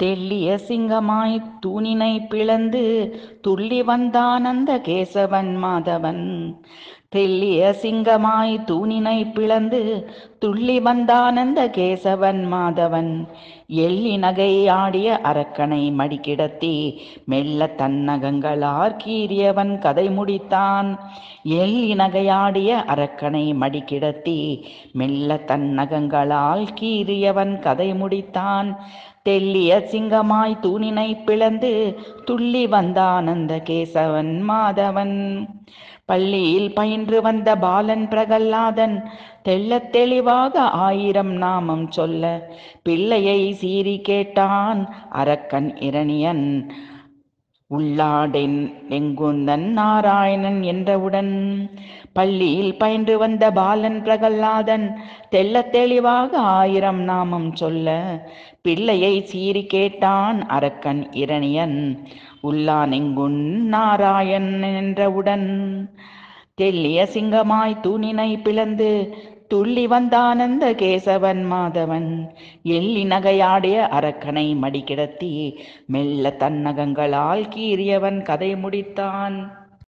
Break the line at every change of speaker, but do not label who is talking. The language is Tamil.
தெள்ளிய சிங்கமாய் தூணினை பிளந்து துள்ளி வந்தான் அந்த கேசவன் மாதவன் தெல்லிய சிங்கமாய் தூணினை பிளந்து துள்ளி வந்தானந்த கேசவன் மாதவன் எள்ளி நகை ஆடிய அரக்கனை மடிக்கிடத்தி மெல்ல தன்னகங்களார் கீறியவன் கதை முடித்தான் எள்ளி நகையாடிய அரக்கனை மடிக்கிடத்தி மெல்ல தன்னகங்களால் கீறியவன் கதை முடித்தான் தெல்லிய சிங்கமாய் தூணினை பிளந்து துள்ளி வந்தானந்த கேசவன் மாதவன் பள்ளியில் பயின்று வந்த பாலன் பிரகல்லாதன் தெள்ளத் தெளிவாக ஆயிரம் நாமம் சொல்ல பிள்ளையை சீறி கேட்டான் அரக்கன் இரணியன் உள்ளாடென் நெங்குந்தன் நாராயணன் என்றவுடன் பள்ளியில் பயின்று வந்த பாலன் பிரகல்லாதன் தெல்ல தெளிவாக ஆயிரம் நாமம் சொல்ல பிள்ளையை சீறி கேட்டான் அரக்கன் இரணியன் உள்ளா நெங்குன் நாராயணன் என்றவுடன் தெல்லிய சிங்கமாய் தூணினை பிளந்து துள்ளி வந்தானந்த கேசவன் மாதவன் எள்ளி நகையாடிய அரக்கனை மடிக்கிடத்தி மெல்ல தன்னகங்களால் கீறியவன் கதை முடித்தான்